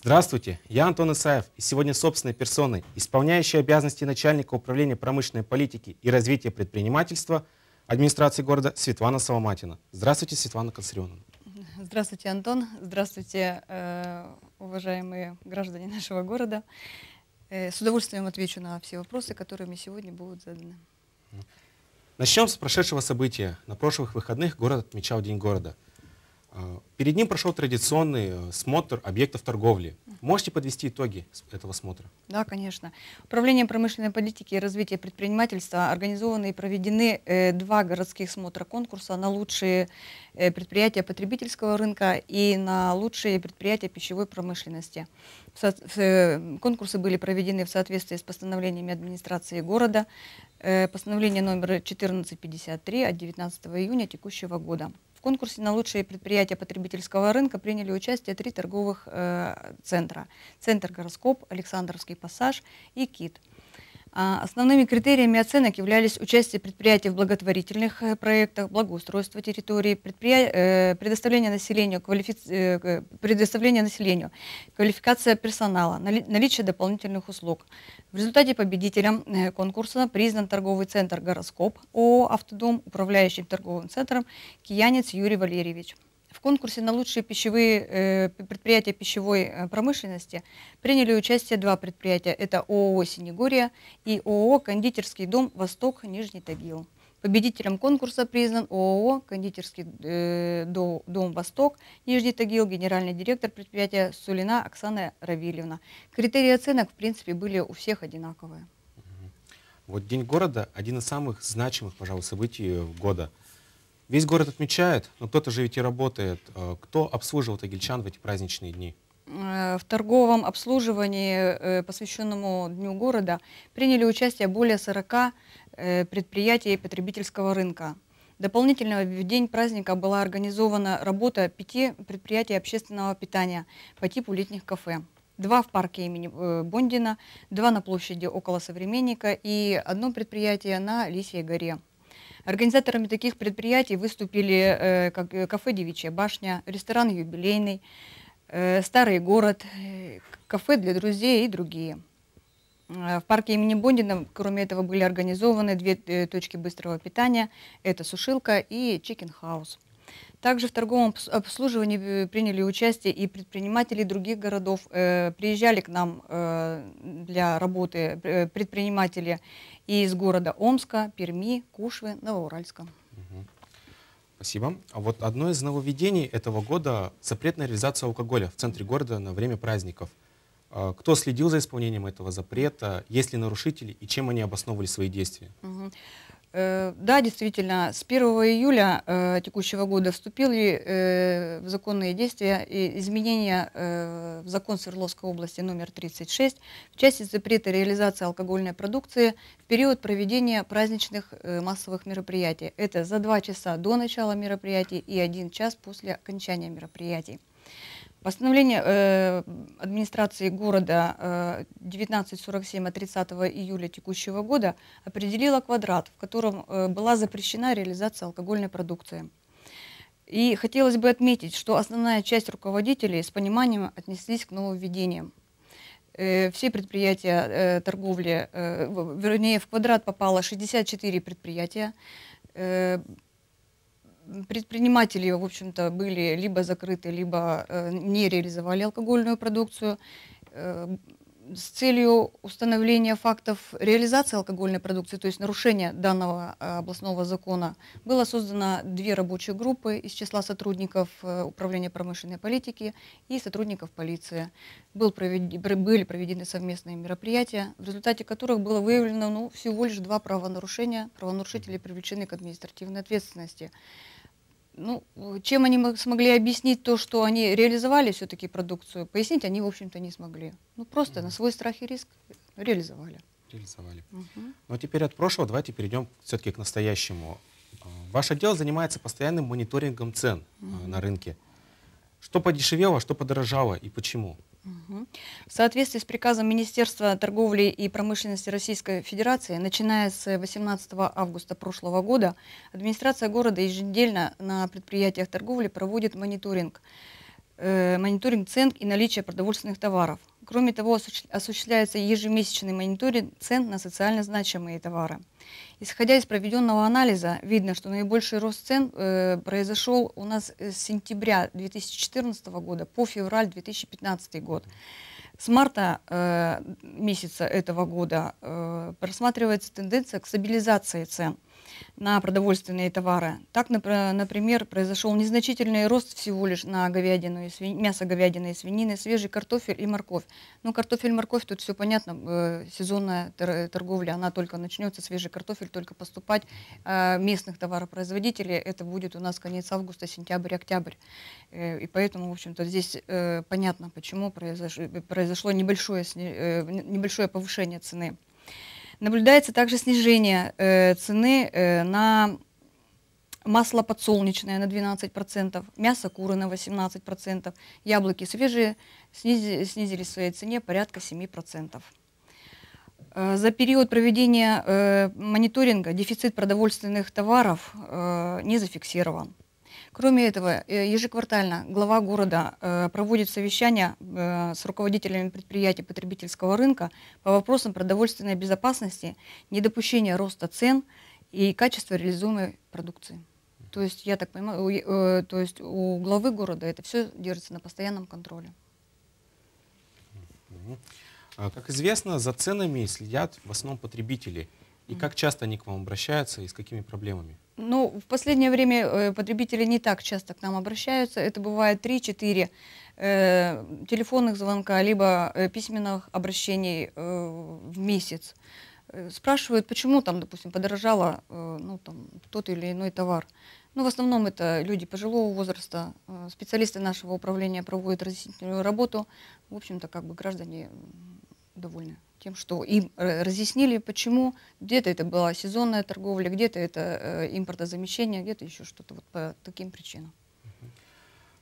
Здравствуйте, я Антон Исаев и сегодня собственной персоной, исполняющий обязанности начальника управления промышленной политики и развития предпринимательства администрации города Светлана Соломатина. Здравствуйте, Светлана Консарионовна. Здравствуйте, Антон. Здравствуйте, э, уважаемые граждане нашего города. Э, с удовольствием отвечу на все вопросы, которые мне сегодня будут заданы. Начнем с прошедшего события. На прошлых выходных город отмечал День города – Э, перед ним прошел традиционный э, смотр объектов торговли. Можете подвести итоги этого смотра? Да, конечно. Управлением промышленной политики и развития предпринимательства организованы и проведены э, два городских смотра конкурса на лучшие предприятия потребительского рынка и на лучшие предприятия пищевой промышленности. Конкурсы были проведены в соответствии с постановлениями администрации города, постановление номер 1453 от 19 июня текущего года. В конкурсе на лучшие предприятия потребительского рынка приняли участие три торговых э, центра. Центр «Гороскоп», «Александровский пассаж» и «Кит». А, основными критериями оценок являлись участие предприятий в благотворительных э, проектах, благоустройство территории, э, предоставление, населению э, предоставление населению, квалификация персонала, наличие дополнительных услуг. В результате победителем конкурса признан торговый центр «Гороскоп» ООО «Автодом», управляющим торговым центром «Киянец Юрий Валерьевич» в конкурсе на лучшие пищевые э, предприятия пищевой э, промышленности приняли участие два предприятия. Это ООО «Синегория» и ООО «Кондитерский дом Восток Нижний Тагил». Победителем конкурса признан ООО «Кондитерский э, дом «Восток» Нижний Тагил, генеральный директор предприятия Сулина Оксана Равильевна. Критерии оценок, в принципе, были у всех одинаковые. Вот День города – один из самых значимых, пожалуй, событий года – Весь город отмечает, но кто-то же ведь и работает. Э, кто обслуживал тагильчан в эти праздничные дни? Э, в торговом обслуживании, э, посвященному Дню города, приняли участие более 40 предприятий потребительского рынка. Дополнительно в день праздника была организована работа пяти предприятий общественного питания по типу летних кафе. Два в парке имени Бондина, два на площади около Современника и одно предприятие на Лисьей горе. Организаторами таких предприятий выступили э, как э, кафе «Девичья башня», ресторан «Юбилейный», э, «Старый город», кафе для друзей и другие. В парке имени Бондина, кроме этого, были организованы две точки быстрого питания. Это сушилка и чикен-хаус. Также в торговом обслуживании э, приняли участие и предприниматели других городов. Э, приезжали к нам э, для работы предприниматели из города Омска, Перми, Кушвы, Новоуральска. Спасибо. А вот одно из нововведений этого года – запрет на реализацию алкоголя в центре города на время праздников. А кто следил за исполнением этого запрета, есть ли нарушители и чем они обосновывали свои действия? Угу. Э, да, действительно, с 1 июля э, текущего года вступили э, в законные действия и изменения э, в закон Свердловской области номер 36 в части запрета реализации алкогольной продукции в период проведения праздничных э, массовых мероприятий. Это за два часа до начала мероприятий и один час после окончания мероприятий. Постановление э, администрации города э, 1947 от 30 июля текущего года определило квадрат, в котором э, была запрещена реализация алкогольной продукции. И хотелось бы отметить, что основная часть руководителей с пониманием отнеслись к нововведениям. Э, все предприятия э, торговли, э, вернее, в квадрат попало 64 предприятия, э, предприниматели, в общем-то, были либо закрыты, либо э, не реализовали алкогольную продукцию. Э, с целью установления фактов реализации алкогольной продукции, то есть нарушения данного э, областного закона, было создано две рабочие группы из числа сотрудников Управления промышленной политики и сотрудников полиции. Был провед... Были проведены совместные мероприятия, в результате которых было выявлено ну, всего лишь два правонарушения. Правонарушители привлечены к административной ответственности ну, чем они смогли объяснить то, что они реализовали все-таки продукцию, пояснить они, в общем-то, не смогли. Ну, просто mm. на свой страх и риск ну, реализовали. Реализовали. Угу. Uh-huh. Но теперь от прошлого давайте перейдем все-таки к настоящему. А, Ваш отдел занимается постоянным мониторингом цен угу. uh на рынке. Что подешевело, а что подорожало и почему? В соответствии с приказом Министерства торговли и промышленности Российской Федерации, начиная с 18 августа прошлого года, администрация города ежедневно на предприятиях торговли проводит мониторинг, э, мониторинг цен и наличия продовольственных товаров. Кроме того, осуществляется ежемесячный мониторинг цен на социально значимые товары. Исходя из проведенного анализа, видно, что наибольший рост цен э, произошел у нас э, с сентября 2014 года по февраль 2015 год. С марта э, месяца этого года э, просматривается тенденция к стабилизации цен – на продовольственные товары. Так, например, произошел незначительный рост всего лишь на говядину и свинь... мясо говядины и свинины, свежий картофель и морковь. Ну, картофель, морковь, тут все понятно, э, сезонная торговля, она только начнется, свежий картофель только поступать. Э, местных товаропроизводителей это будет у нас конец августа, сентябрь, октябрь. Э, и поэтому, в общем-то, здесь понятно, почему произошло небольшое, небольшое повышение цены. Наблюдается также снижение э, цены э, на масло подсолнечное на 12%, мясо куры на 18%, яблоки свежие снизили, снизили в своей цене порядка 7%. Э, за период проведения э, мониторинга дефицит продовольственных товаров э, не зафиксирован. Кроме этого, э, ежеквартально глава города э, проводит совещания э, с руководителями предприятий потребительского рынка по вопросам продовольственной безопасности, недопущения роста цен и качества реализуемой продукции. То есть, я так понимаю, то есть у главы города это все держится на постоянном контроле. А как известно, за ценами следят в основном потребители. И как часто они к вам обращаются и с какими проблемами? Ну, в последнее время э, потребители не так часто к нам обращаются. Это бывает 3-4 э, телефонных звонка, либо э, письменных обращений э, в месяц. Э, спрашивают, почему там, допустим, подорожало э, ну, там, тот или иной товар. Ну, в основном это люди пожилого возраста, специалисты нашего управления проводят разъяснительную работу. В общем-то, как бы граждане довольны тем, что им э, разъяснили, почему где-то это была сезонная торговля, где-то это э, импортозамещение, где-то еще что-то вот по таким причинам.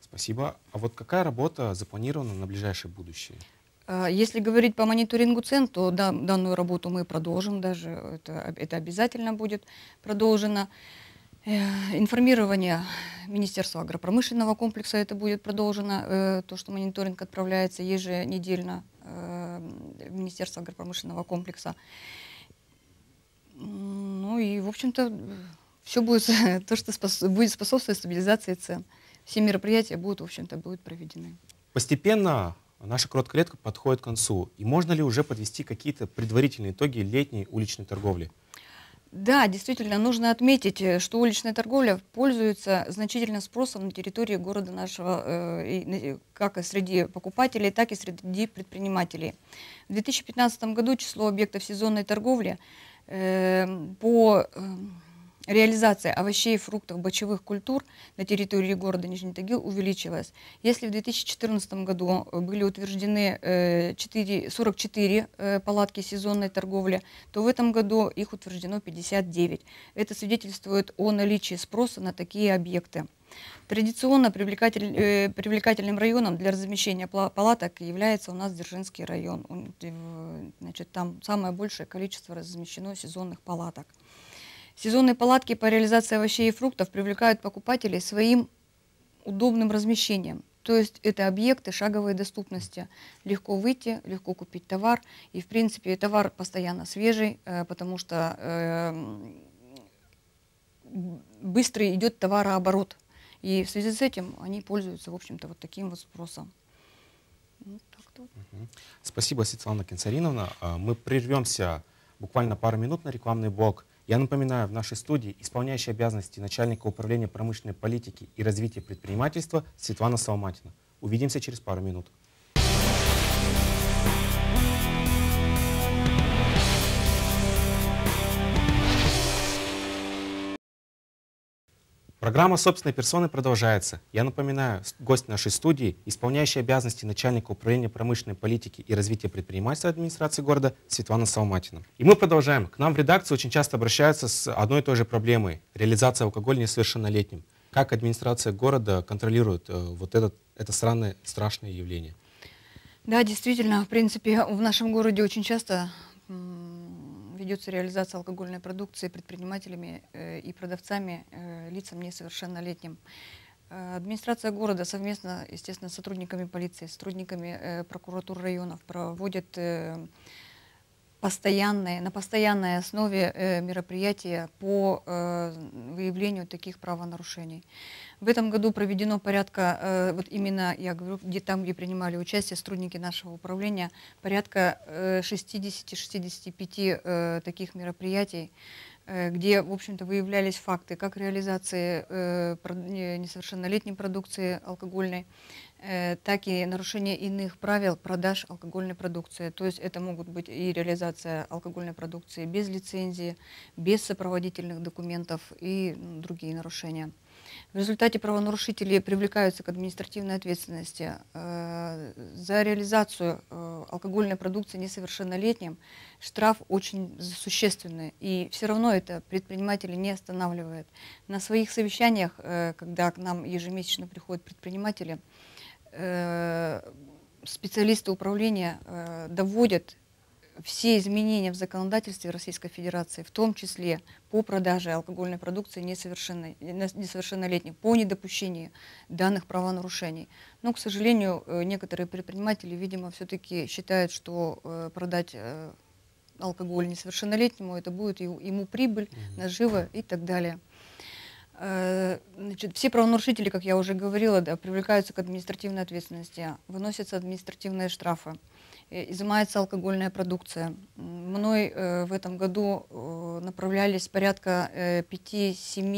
Спасибо. А вот какая работа запланирована на ближайшее будущее? А, если говорить по мониторингу цен, то да, данную работу мы продолжим даже, это, это обязательно будет продолжено. Э, информирование Министерства агропромышленного комплекса это будет продолжено, то, что мониторинг отправляется еженедельно Э, Министерства агропромышленного комплекса. Ну и, в общем-то, все будет то, что спос будет способствовать стабилизации цен. Все мероприятия будут, в общем-то, будут проведены. Постепенно наша короткая подходит к концу. И можно ли уже подвести какие-то предварительные итоги летней уличной торговли? Да, действительно, нужно отметить, э, что уличная торговля пользуется значительным спросом на территории города нашего, э, э, как и среди покупателей, так и среди предпринимателей. В 2015 году число объектов сезонной торговли эм, по эм, Реализация овощей, фруктов, бочевых культур на территории города Нижний Тагил увеличилась. Если в 2014 году были утверждены 4, э, 44 э, палатки сезонной торговли, то в этом году их утверждено 59. Это свидетельствует о наличии спроса на такие объекты. Традиционно привлекатель, э, привлекательным районом для размещения палаток является у нас Дзержинский район. Он, э, значит, там самое большее количество размещено сезонных палаток. Сезонные палатки по реализации овощей и фруктов привлекают покупателей своим удобным размещением. То есть это объекты шаговой доступности. Легко выйти, легко купить товар. И в принципе товар постоянно свежий, э, потому что эм, быстрый идет товарооборот. И в связи с этим они пользуются, в общем-то, вот таким вот спросом. Ну, вот так угу. Спасибо, Светлана Кенцариновна. Э, мы прервемся буквально пару минут на рекламный блок. Я напоминаю, в нашей студии исполняющий обязанности начальника управления промышленной политики и развития предпринимательства Светлана Соломатина. Увидимся через пару минут. Программа собственной персоны продолжается. Я напоминаю, гость нашей студии, исполняющий обязанности начальника управления промышленной политики и развития предпринимательства администрации города Светлана Салматина. И мы продолжаем. К нам в редакцию очень часто обращаются с одной и той же проблемой – реализация алкоголя несовершеннолетним. Как администрация города контролирует э, вот этот, это странное, страшное явление? Да, действительно, в принципе, в нашем городе очень часто ведется реализация алкогольной продукции предпринимателями э, и продавцами э, лицам несовершеннолетним. Э, администрация города совместно, естественно, с сотрудниками полиции, сотрудниками прокуратур районов проводит постоянные, на постоянной основе мероприятия по выявлению таких правонарушений. В этом году проведено порядка, э, вот именно, я говорю, где, там, где принимали участие сотрудники нашего управления, порядка 60-65 э, э, таких мероприятий, где, в общем-то, выявлялись факты как реализации несовершеннолетней продукции алкогольной, так и нарушение иных правил продаж алкогольной продукции. То есть это могут быть и реализация алкогольной продукции без лицензии, без сопроводительных документов и ну, другие нарушения. В результате правонарушители привлекаются к административной ответственности э, за реализацию э, алкогольной продукции несовершеннолетним. Штраф очень существенный, и все равно это предприниматели не останавливает. На своих совещаниях, э, когда к нам ежемесячно приходят предприниматели, специалисты управления доводят все изменения в законодательстве Российской Федерации, в том числе по продаже алкогольной продукции несовершенно, несовершеннолетних, по недопущению данных правонарушений. Но, к сожалению, э, некоторые предприниматели, видимо, все-таки считают, что э, продать э, алкоголь несовершеннолетнему, это будет ему прибыль, нажива и так далее. Значит, все правонарушители, как я уже говорила, да, привлекаются к административной ответственности, выносятся административные штрафы изымается алкогольная продукция. Мной э, в этом году э, направлялись порядка 5-7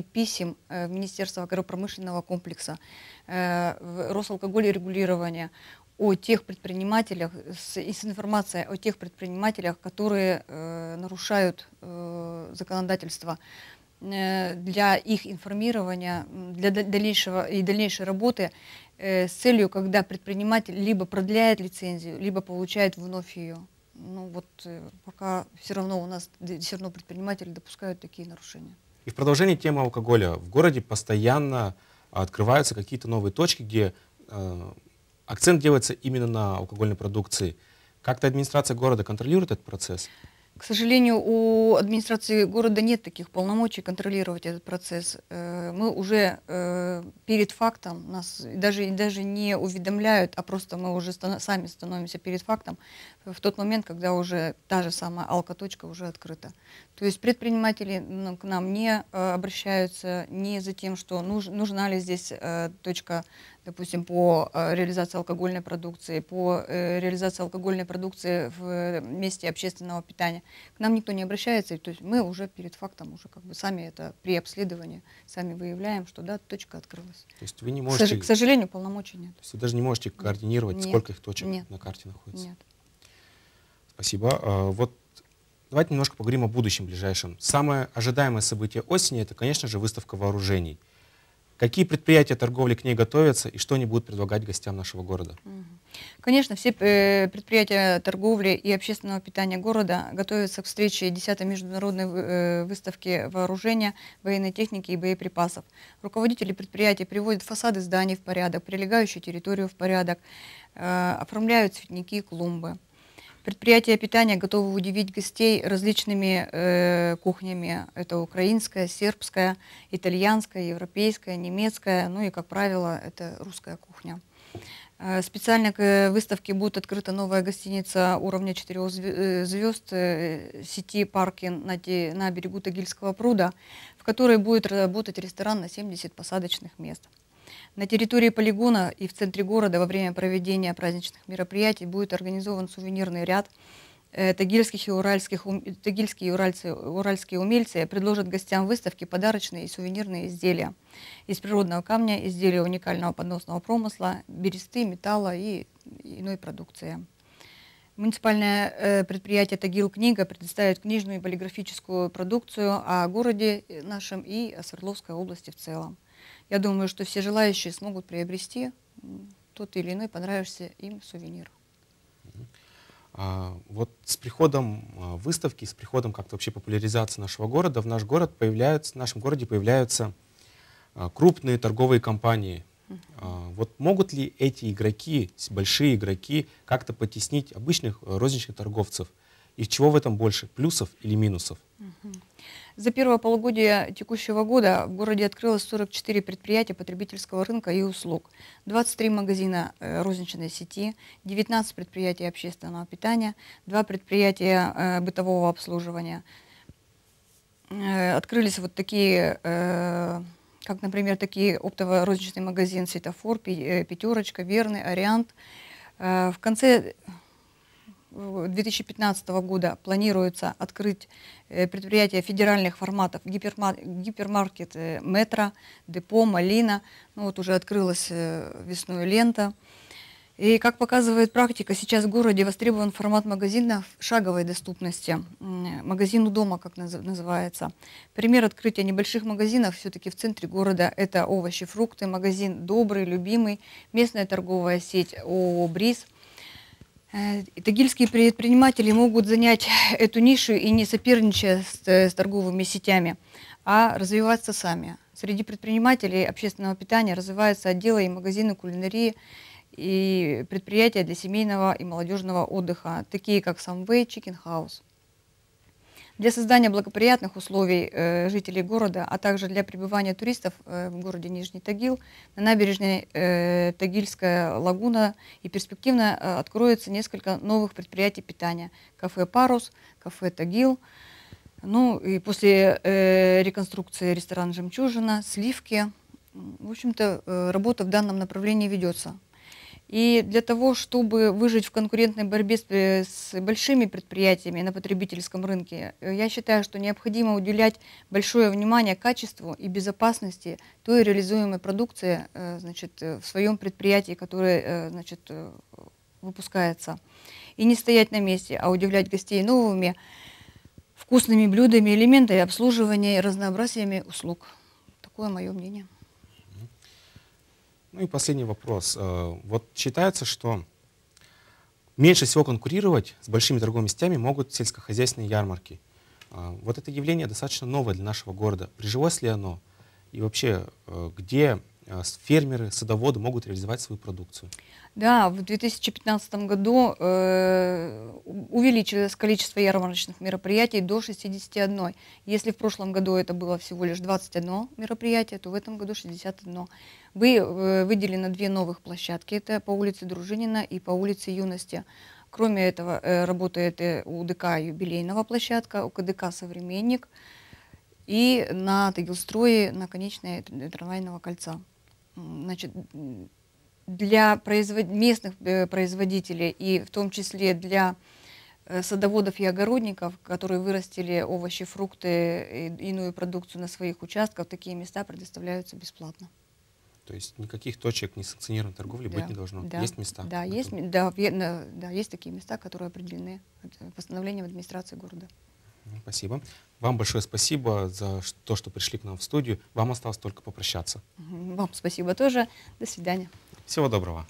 э, писем в Министерство агропромышленного комплекса, в Росалкоголь и регулирование о тех предпринимателях, с, и с информацией о тех предпринимателях, которые э, нарушают э, законодательство для их информирования, для дальнейшего и дальнейшей работы Э, с целью, когда предприниматель либо продляет лицензию, либо получает вновь ее. Ну вот э, пока все равно у нас все равно предприниматели допускают такие нарушения. И в продолжении темы алкоголя в городе постоянно открываются какие-то новые точки, где э, акцент делается именно на алкогольной продукции. Как-то администрация города контролирует этот процесс? К сожалению, у администрации города нет таких полномочий контролировать этот процесс. Э, мы уже э, перед фактом, нас даже, даже не уведомляют, а просто мы уже сами становимся перед фактом в тот момент, когда уже та же самая алкоточка уже открыта. То есть предприниматели к нам не э, обращаются не за тем, что нужна ли здесь точка допустим, по э, реализации алкогольной продукции, по э, реализации алкогольной продукции в э, месте общественного питания. К нам никто не обращается, то есть мы уже перед фактом, уже как бы сами это при обследовании, сами выявляем, что да, точка открылась. То есть вы не можете... К сожалению, полномочий нет. То есть вы даже не можете координировать, нет. сколько их точек нет. на карте находится? Нет. Спасибо. А, вот давайте немножко поговорим о будущем ближайшем. Самое ожидаемое событие осени – это, конечно же, выставка вооружений – какие предприятия торговли к ней готовятся и что они будут предлагать гостям нашего города. Конечно, все э, предприятия торговли и общественного питания города готовятся к встрече 10-й международной э, выставки вооружения, военной техники и боеприпасов. Руководители предприятий приводят фасады зданий в порядок, прилегающую территорию в порядок, э, оформляют цветники и клумбы. Предприятия питания готовы удивить гостей различными э, кухнями. Это украинская, сербская, итальянская, европейская, немецкая, ну и, как правило, это русская кухня. Э, специально к выставке будет открыта новая гостиница уровня 4 э, звезд э, сети парки на берегу Тагильского пруда, в которой будет работать ресторан на 70 посадочных мест. На территории полигона и в центре города во время проведения праздничных мероприятий будет организован сувенирный ряд. Э, тагильских и уральских, тагильские и уральцы, уральские умельцы предложат гостям выставки подарочные и сувенирные изделия из природного камня, изделия уникального подносного промысла, бересты, металла и иной продукции. Муниципальное э, предприятие «Тагил Книга» предоставит книжную и полиграфическую продукцию о городе э, нашем и о Свердловской области в целом. Я думаю, что все желающие смогут приобрести тот или иной понравившийся им сувенир. А, вот с приходом а, выставки, с приходом как-то вообще популяризации нашего города, в наш город появляются, в нашем городе появляются а, крупные торговые компании. Uh -huh. Вот могут ли эти игроки, большие игроки, как-то потеснить обычных э, розничных торговцев? И чего в этом больше, плюсов или минусов? Uh -huh. За первое полугодие текущего года в городе открылось 44 предприятия потребительского рынка и услуг, 23 магазина э, розничной сети, 19 предприятий общественного питания, 2 предприятия э, бытового обслуживания. Э, открылись вот такие, как, например, такие оптово-розничный магазин «Светофор», «Пятерочка», «Верный», «Ориант». В конце 2015 года планируется открыть э, предприятия федеральных форматов гипермар, гипермаркет э, «Метро», «Депо», «Малина». Ну, вот уже открылась э, весной лента. И, как показывает практика, сейчас в городе востребован формат магазинов шаговой доступности. Магазин у дома, как называется. Пример открытия небольших магазинов все-таки в центре города – это овощи, фрукты, магазин «Добрый», «Любимый», местная торговая сеть ООО «Бриз», Э, тагильские предприниматели могут занять эту нишу и не соперничая э, с, торговыми сетями, а развиваться сами. Среди предпринимателей общественного питания развиваются отделы и магазины кулинарии и предприятия для семейного и молодежного отдыха, такие как Самвей, Чикен House. Для создания благоприятных условий э, жителей города, а также для пребывания туристов э, в городе Нижний Тагил, на набережной э, Тагильская лагуна и перспективно э, откроется несколько новых предприятий питания. Кафе «Парус», кафе «Тагил». Ну и после э, реконструкции ресторан «Жемчужина», «Сливки». В общем-то, э, работа в данном направлении ведется. И для того, чтобы выжить в конкурентной борьбе с, с большими предприятиями на потребительском рынке, э, я считаю, что необходимо уделять большое внимание качеству и безопасности той реализуемой продукции э, значит, э, в своем предприятии, которое значит, выпускается. И не стоять на месте, а удивлять гостей новыми вкусными блюдами, элементами обслуживания и разнообразиями услуг. Такое мое мнение. Ну и последний вопрос. Э, вот считается, что меньше всего конкурировать с большими торговыми сетями могут сельскохозяйственные ярмарки. Э, вот это явление достаточно новое для нашего города. Прижилось ли оно? И вообще, э, где Э, фермеры, садоводы могут реализовать свою продукцию. Да, в 2015 году э, увеличилось количество ярмарочных мероприятий до 61. Если в прошлом году это было всего лишь 21 мероприятие, то в этом году 61. Вы, э, выделено две новых площадки, это по улице Дружинина и по улице Юности. Кроме этого, э, работает э, у ДК юбилейного площадка, у КДК «Современник» и на Тагилстрое, на конечной э, трамвайного кольца значит, для производ... местных э, производителей и в том числе для э, садоводов и огородников, которые вырастили овощи, фрукты и э, иную продукцию на своих участках, такие места предоставляются бесплатно. То есть никаких точек несанкционированной торговли да, быть не должно. Да, есть места? Да есть, да, да, есть такие места, которые определены постановлением администрации города. Спасибо. Вам большое спасибо за то, что пришли к нам в студию. Вам осталось только попрощаться. Вам спасибо тоже. До свидания. Всего доброго.